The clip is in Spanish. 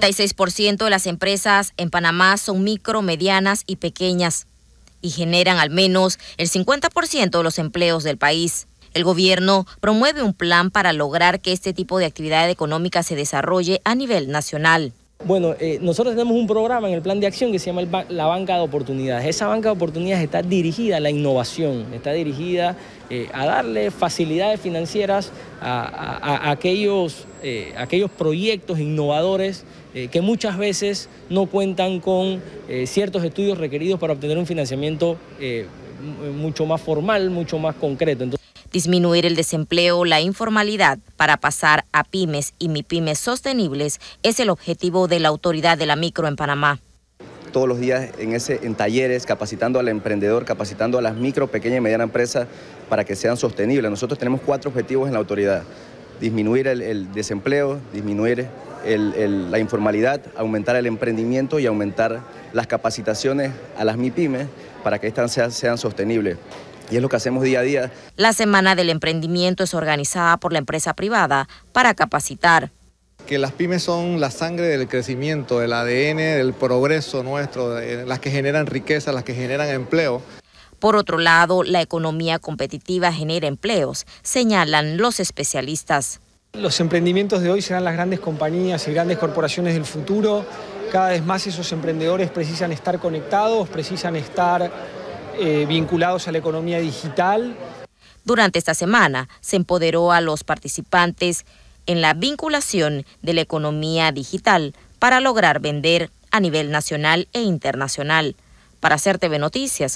96% de las empresas en Panamá son micro, medianas y pequeñas y generan al menos el 50% de los empleos del país. El gobierno promueve un plan para lograr que este tipo de actividad económica se desarrolle a nivel nacional. Bueno, eh, nosotros tenemos un programa en el plan de acción que se llama la banca de oportunidades. Esa banca de oportunidades está dirigida a la innovación, está dirigida eh, a darle facilidades financieras a, aquellos, eh, aquellos proyectos innovadores que muchas veces no cuentan con ciertos estudios requeridos para obtener un financiamiento mucho más formal, mucho más concreto. Disminuir el desempleo, la informalidad para pasar a pymes y mipymes sostenibles es el objetivo de la autoridad de la micro en Panamá todos los días en, talleres, capacitando al emprendedor, capacitando a las micro, pequeñas y medianas empresas para que sean sostenibles. Nosotros tenemos cuatro objetivos en la autoridad. Disminuir el, desempleo, disminuir la informalidad, aumentar el emprendimiento y aumentar las capacitaciones a las mipymes para que estas sean sostenibles y es lo que hacemos día a día. La Semana del Emprendimiento es organizada por la empresa privada para capacitar. Que las pymes son la sangre del crecimiento, del ADN, del progreso nuestro, las que generan riqueza, las que generan empleo. Por otro lado, la economía competitiva genera empleos, señalan los especialistas. Los emprendimientos de hoy serán las grandes compañías y grandes corporaciones del futuro. Cada vez más esos emprendedores precisan estar conectados, precisan estar eh, vinculados a la economía digital. Durante esta semana se empoderó a los participantes en la vinculación de la economía digital para lograr vender a nivel nacional e internacional. Para hacer TV Noticias,